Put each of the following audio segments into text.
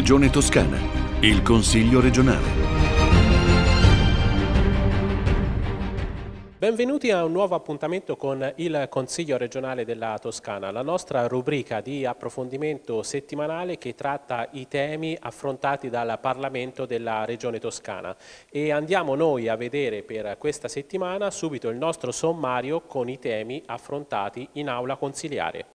Regione Toscana, il Consiglio regionale. Benvenuti a un nuovo appuntamento con il Consiglio regionale della Toscana, la nostra rubrica di approfondimento settimanale che tratta i temi affrontati dal Parlamento della Regione Toscana e andiamo noi a vedere per questa settimana subito il nostro sommario con i temi affrontati in aula consiliare.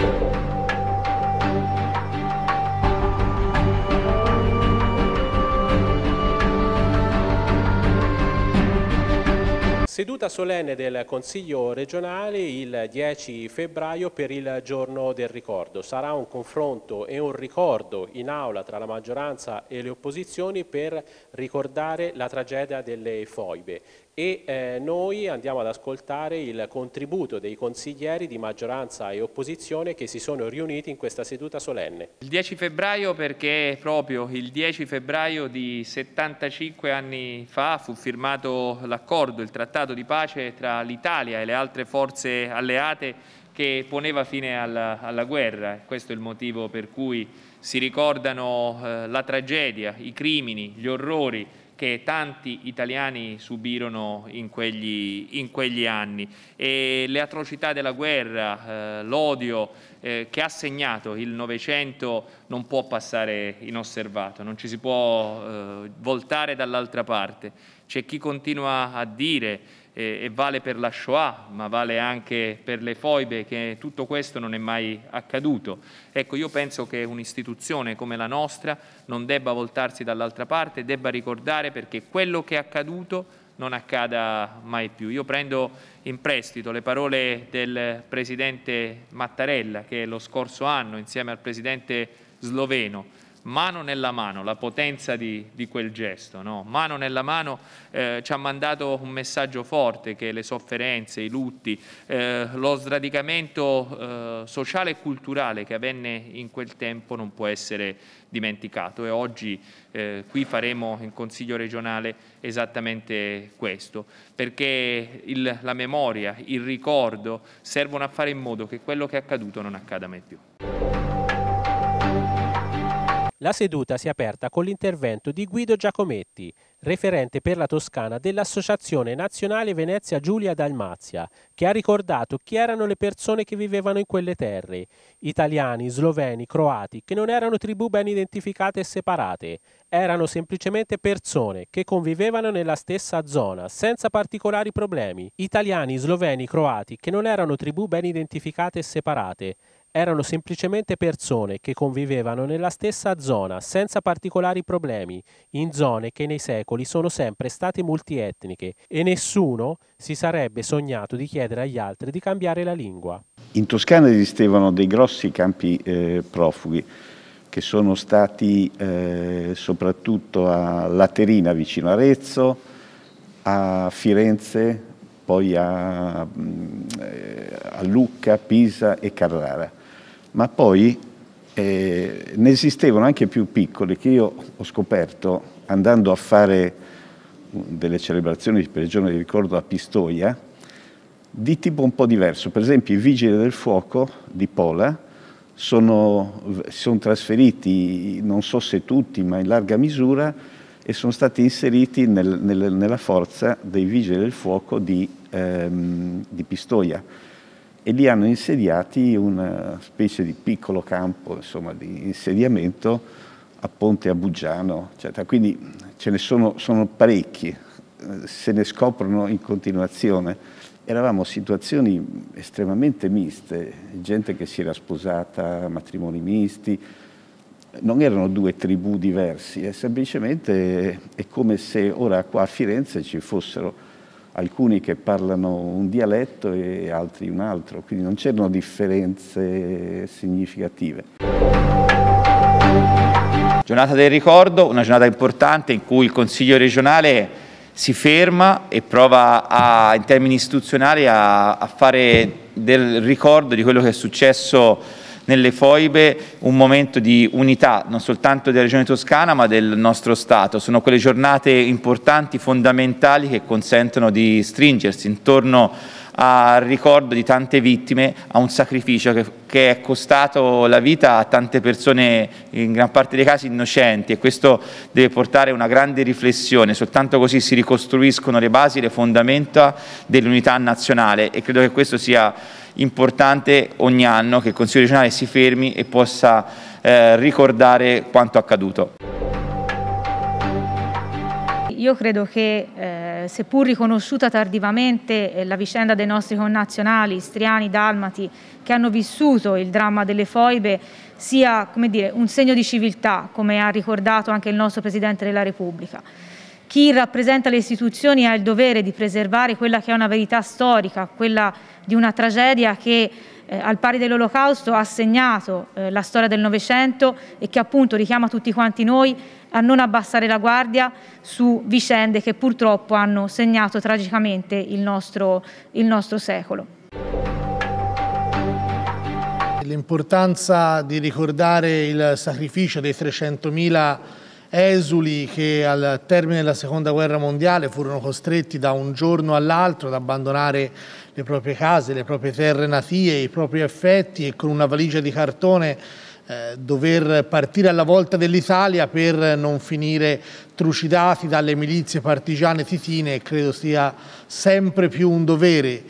Seduta solenne del Consiglio regionale il 10 febbraio per il giorno del ricordo. Sarà un confronto e un ricordo in aula tra la maggioranza e le opposizioni per ricordare la tragedia delle foibe e eh, noi andiamo ad ascoltare il contributo dei consiglieri di maggioranza e opposizione che si sono riuniti in questa seduta solenne. Il 10 febbraio perché proprio il 10 febbraio di 75 anni fa fu firmato l'accordo, il trattato di pace tra l'Italia e le altre forze alleate che poneva fine alla, alla guerra. Questo è il motivo per cui si ricordano eh, la tragedia, i crimini, gli orrori che tanti italiani subirono in quegli, in quegli anni e le atrocità della guerra, eh, l'odio eh, che ha segnato il Novecento non può passare inosservato, non ci si può eh, voltare dall'altra parte. C'è chi continua a dire e vale per la Shoah, ma vale anche per le foibe, che tutto questo non è mai accaduto. Ecco, io penso che un'istituzione come la nostra non debba voltarsi dall'altra parte, debba ricordare perché quello che è accaduto non accada mai più. Io prendo in prestito le parole del Presidente Mattarella, che lo scorso anno, insieme al Presidente sloveno, mano nella mano, la potenza di, di quel gesto, no? mano nella mano eh, ci ha mandato un messaggio forte che le sofferenze, i lutti, eh, lo sradicamento eh, sociale e culturale che avvenne in quel tempo non può essere dimenticato e oggi eh, qui faremo in Consiglio regionale esattamente questo, perché il, la memoria, il ricordo servono a fare in modo che quello che è accaduto non accada mai più. La seduta si è aperta con l'intervento di Guido Giacometti, referente per la Toscana dell'Associazione Nazionale Venezia Giulia Dalmazia, che ha ricordato chi erano le persone che vivevano in quelle terre, italiani, sloveni, croati, che non erano tribù ben identificate e separate, erano semplicemente persone che convivevano nella stessa zona, senza particolari problemi, italiani, sloveni, croati, che non erano tribù ben identificate e separate, erano semplicemente persone che convivevano nella stessa zona senza particolari problemi, in zone che nei secoli sono sempre state multietniche e nessuno si sarebbe sognato di chiedere agli altri di cambiare la lingua. In Toscana esistevano dei grossi campi eh, profughi che sono stati eh, soprattutto a Laterina vicino Arezzo, a Firenze, poi a, mm, eh, a, Lucca, Pisa e Carrara ma poi eh, ne esistevano anche più piccole che io ho scoperto andando a fare delle celebrazioni per il giorno di ricordo a Pistoia, di tipo un po' diverso. Per esempio i Vigili del Fuoco di Pola sono, sono trasferiti, non so se tutti, ma in larga misura, e sono stati inseriti nel, nel, nella forza dei Vigili del Fuoco di, ehm, di Pistoia e lì hanno insediati una specie di piccolo campo insomma, di insediamento a Ponte Abugiano, eccetera. quindi ce ne sono, sono parecchi, se ne scoprono in continuazione. Eravamo situazioni estremamente miste, gente che si era sposata, matrimoni misti, non erano due tribù diversi, è eh, semplicemente è come se ora qua a Firenze ci fossero alcuni che parlano un dialetto e altri un altro, quindi non c'erano differenze significative. Giornata del ricordo, una giornata importante in cui il Consiglio regionale si ferma e prova a, in termini istituzionali a, a fare del ricordo di quello che è successo nelle foibe un momento di unità non soltanto della regione toscana ma del nostro Stato. Sono quelle giornate importanti, fondamentali che consentono di stringersi intorno al ricordo di tante vittime, a un sacrificio che, che, è costato la vita a tante persone, in gran parte dei casi innocenti, e questo deve portare a una grande riflessione. Soltanto così si ricostruiscono le basi, le fondamenta dell'unità nazionale e credo che questo sia importante ogni anno che il Consiglio regionale si fermi e possa eh, ricordare quanto accaduto. Io credo che, eh, seppur riconosciuta tardivamente, eh, la vicenda dei nostri connazionali, istriani, dalmati, che hanno vissuto il dramma delle foibe, sia dire, un segno di civiltà, come ha ricordato anche il nostro Presidente della Repubblica. Chi rappresenta le istituzioni ha il dovere di preservare quella che è una verità storica, quella di una tragedia che eh, al pari dell'Olocausto ha segnato eh, la storia del Novecento e che appunto richiama tutti quanti noi a non abbassare la guardia su vicende che purtroppo hanno segnato tragicamente il nostro, il nostro secolo. L'importanza di ricordare il sacrificio dei 300.000 esuli che al termine della seconda guerra mondiale furono costretti da un giorno all'altro ad abbandonare le proprie case, le proprie terre natie, i propri affetti e con una valigia di cartone eh, dover partire alla volta dell'Italia per non finire trucidati dalle milizie partigiane titine credo sia sempre più un dovere.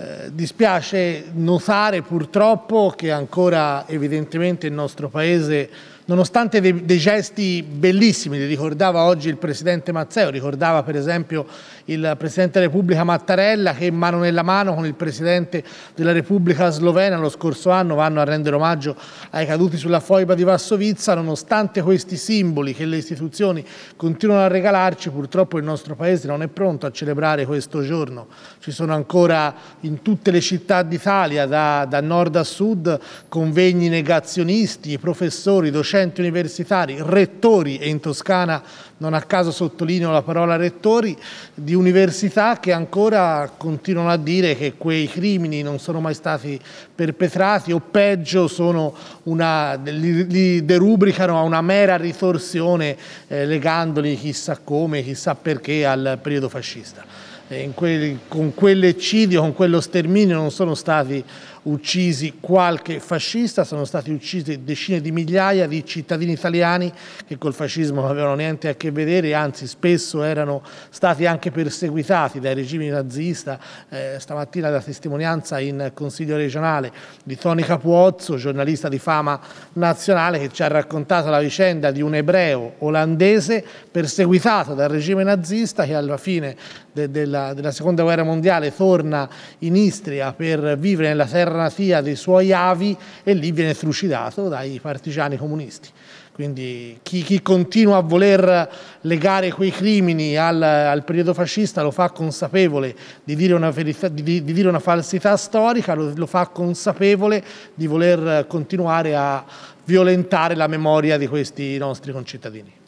Eh, dispiace notare purtroppo che ancora evidentemente il nostro Paese nonostante dei, dei, gesti bellissimi, li ricordava oggi il Presidente Mazzeo, ricordava per esempio il Presidente della Repubblica Mattarella che mano nella mano con il Presidente della Repubblica Slovena lo scorso anno vanno a rendere omaggio ai caduti sulla foiba di Vassovizza, nonostante questi simboli che le istituzioni continuano a regalarci, purtroppo il nostro Paese non è pronto a celebrare questo giorno, ci sono ancora in tutte le città d'Italia, da, da nord a sud, convegni negazionisti, professori, docenti, docenti universitari, rettori, e in Toscana non a caso sottolineo la parola rettori, di università che ancora continuano a dire che quei crimini non sono mai stati perpetrati o peggio sono una, li, li derubricano a una mera ritorsione eh, legandoli chissà come, chissà perché al periodo fascista. Quel, con quell'eccidio, con quello sterminio non sono stati uccisi qualche fascista, sono stati uccisi decine di migliaia di cittadini italiani che col fascismo non avevano niente a che vedere, anzi spesso erano stati anche perseguitati dai regimi nazista. Eh, stamattina la testimonianza in Consiglio regionale di Toni Capuozzo, giornalista di fama nazionale, che ci ha raccontato la vicenda di un ebreo olandese perseguitato dal regime nazista che alla fine de, della, della, seconda guerra mondiale torna in Istria per vivere nella natia dei suoi avi e lì viene trucidato dai partigiani comunisti. Quindi chi, chi continua a voler legare quei crimini al, al, periodo fascista lo fa consapevole di dire una, verità, di, di dire una falsità storica, lo, lo fa consapevole di voler continuare a violentare la memoria di questi nostri concittadini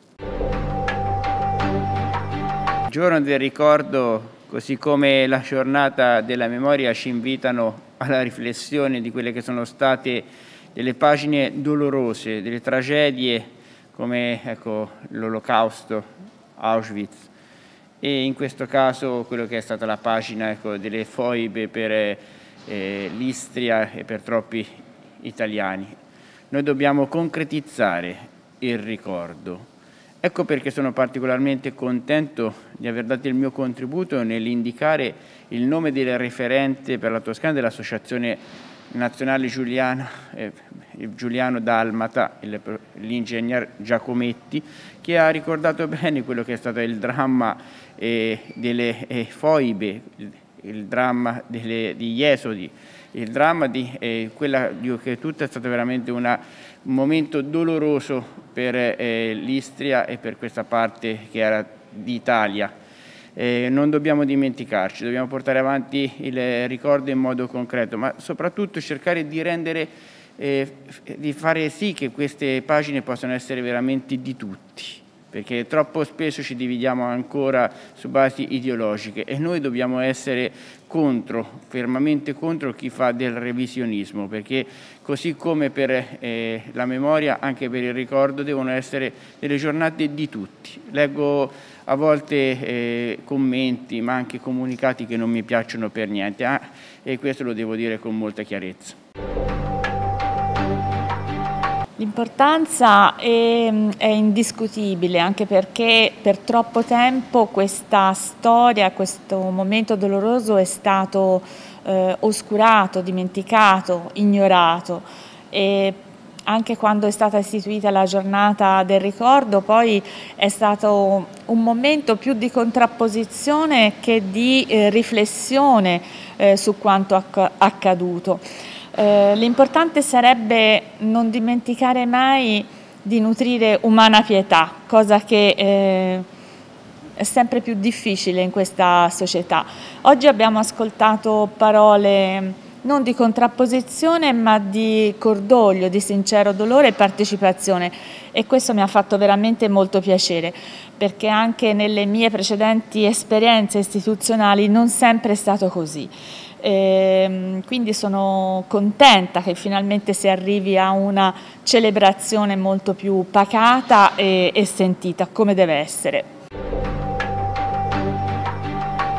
giorno del ricordo, così come la giornata della memoria, ci invitano alla riflessione di quelle che sono state delle pagine dolorose, delle tragedie come ecco, l'olocausto, Auschwitz e in questo caso quello che è stata la pagina ecco, delle foibe per eh, l'Istria e per troppi italiani. Noi dobbiamo concretizzare il ricordo Ecco perché sono particolarmente contento di aver dato il mio contributo nell'indicare il nome del referente per la Toscana dell'Associazione Nazionale Giuliano, eh, Giuliano Dalmata, l'ingegner Giacometti, che ha ricordato bene quello che è stato il dramma eh, delle eh, foibe, il, il dramma delle, degli esodi, il dramma di eh, quella di, che tutta è stata veramente una un momento doloroso per eh, l'Istria e per questa parte che era d'Italia. Eh, non dobbiamo dimenticarci, dobbiamo portare avanti il ricordo in modo concreto, ma soprattutto cercare di rendere eh, di fare sì che queste pagine possano essere veramente di tutti perché troppo spesso ci dividiamo ancora su basi ideologiche e noi dobbiamo essere contro, fermamente contro chi fa del revisionismo, perché così come per eh, la memoria, anche per il ricordo devono essere delle giornate di tutti. Leggo a volte eh, commenti, ma anche comunicati che non mi piacciono per niente ah, e questo lo devo dire con molta chiarezza. L'importanza è, è, indiscutibile anche perché per troppo tempo questa storia, questo momento doloroso è stato eh, oscurato, dimenticato, ignorato e anche quando è stata istituita la giornata del ricordo poi è stato un momento più di contrapposizione che di eh, riflessione eh, su quanto acc accaduto. Eh, l'importante sarebbe non dimenticare mai di nutrire umana pietà, cosa che eh, è sempre più difficile in questa società. Oggi abbiamo ascoltato parole non di contrapposizione ma di cordoglio, di sincero dolore e partecipazione e questo mi ha fatto veramente molto piacere perché anche nelle mie precedenti esperienze istituzionali non sempre è stato così. E, ehm, quindi sono contenta che finalmente si arrivi a una celebrazione molto più pacata e, e sentita come deve essere.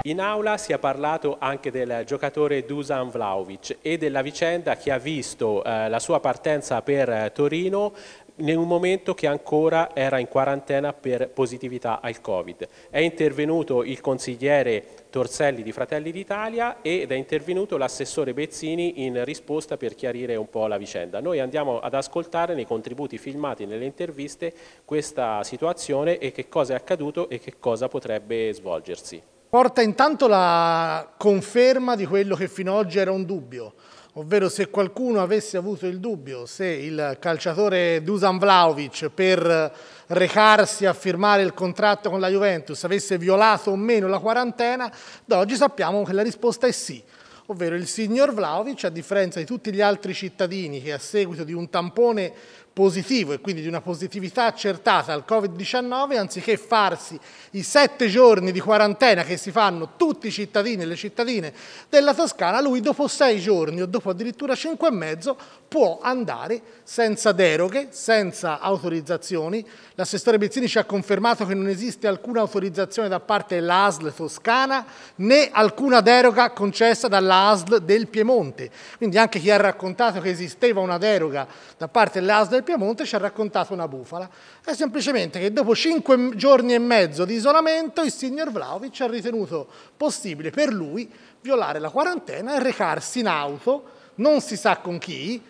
In aula si è parlato anche del giocatore Dusan Vlaovic e della vicenda che ha visto eh, la sua partenza per eh, Torino in un momento che ancora era in quarantena per positività al Covid. È intervenuto il consigliere Torselli di Fratelli d'Italia ed è intervenuto l'assessore Bezzini in risposta per chiarire un po' la vicenda. Noi andiamo ad ascoltare nei contributi filmati, nelle interviste, questa situazione e che cosa è accaduto e che cosa potrebbe svolgersi. Porta intanto la conferma di quello che fino ad oggi era un dubbio, ovvero se qualcuno avesse avuto il dubbio se il calciatore Dusan Vlaovic per recarsi a firmare il contratto con la Juventus avesse violato o meno la quarantena, da oggi sappiamo che la risposta è sì. Ovvero il signor Vlaovic, a differenza di tutti gli altri cittadini che a seguito di un tampone positivo e quindi di una positività accertata al Covid-19, anziché farsi i sette giorni di quarantena che si fanno tutti i cittadini e le cittadine della Toscana, lui dopo sei giorni o dopo addirittura cinque e mezzo può andare senza deroghe, senza autorizzazioni. L'assessore Bezzini ci ha confermato che non esiste alcuna autorizzazione da parte dell'ASL toscana né alcuna deroga concessa dall'ASL del Piemonte. Quindi anche chi ha raccontato che esisteva una deroga da parte dell'ASL del del Piemonte ci ha raccontato una bufala. È semplicemente che dopo cinque giorni e mezzo di isolamento il signor Vlaovic ha ritenuto possibile per lui violare la quarantena e recarsi in auto, non si sa con chi,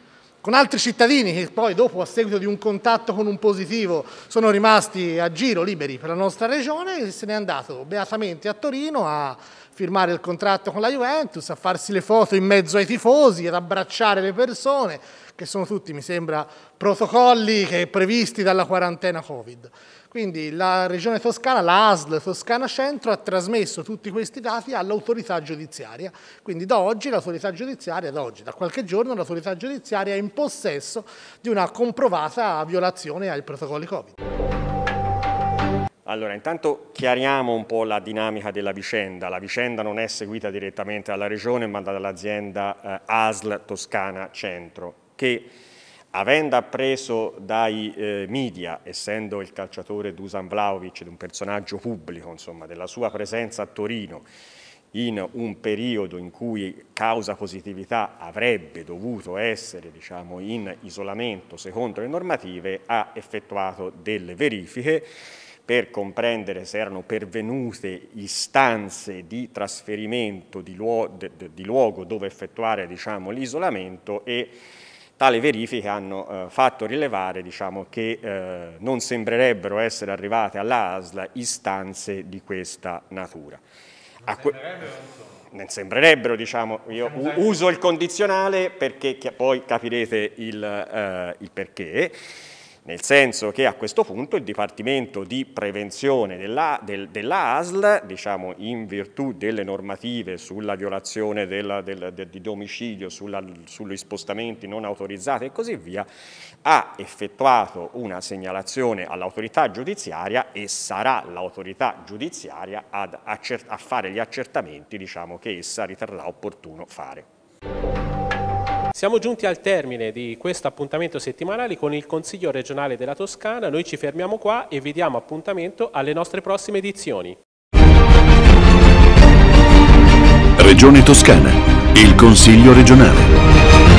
con altri cittadini che poi dopo a seguito di un contatto con un positivo sono rimasti a giro liberi per la nostra regione e se n'è andato beatamente a Torino a firmare il contratto con la Juventus, a farsi le foto in mezzo ai tifosi, ad abbracciare le persone, che sono tutti, mi sembra, protocolli previsti dalla quarantena Covid. Quindi la Regione Toscana, la ASL Toscana Centro, ha trasmesso tutti questi dati all'autorità giudiziaria. Quindi da oggi l'autorità giudiziaria, da oggi, da qualche giorno, l'autorità giudiziaria è in possesso di una comprovata violazione ai protocolli Covid. Allora, intanto chiariamo un po' la dinamica della vicenda. La vicenda non è seguita direttamente dalla Regione, ma dall'azienda eh, ASL Toscana Centro, che avendo appreso dai eh, media, essendo il calciatore Dusan Vlaovic ed un personaggio pubblico, insomma, della sua presenza a Torino, in un periodo in cui causa positività avrebbe dovuto essere diciamo, in isolamento secondo le normative, ha effettuato delle verifiche per comprendere se erano pervenute istanze di trasferimento di, luogo, di luogo dove effettuare diciamo, l'isolamento e tale verifiche hanno eh, fatto rilevare diciamo, che eh, non sembrerebbero essere arrivate all'ASL istanze di questa natura. Non sembrerebbero, non sembrerebbero diciamo, io uso il condizionale perché poi capirete il, eh, il perché nel senso che a questo punto il Dipartimento di Prevenzione della, del, della ASL, diciamo in virtù delle normative sulla violazione della, del, del, di domicilio, sulla, sugli spostamenti non autorizzati e così via, ha effettuato una segnalazione all'autorità giudiziaria e sarà l'autorità giudiziaria a fare gli accertamenti diciamo, che essa riterrà opportuno fare. Siamo giunti al termine di questo appuntamento settimanale con il Consiglio regionale della Toscana, noi ci fermiamo qua e vi diamo appuntamento alle nostre prossime edizioni. Regione Toscana, il Consiglio regionale.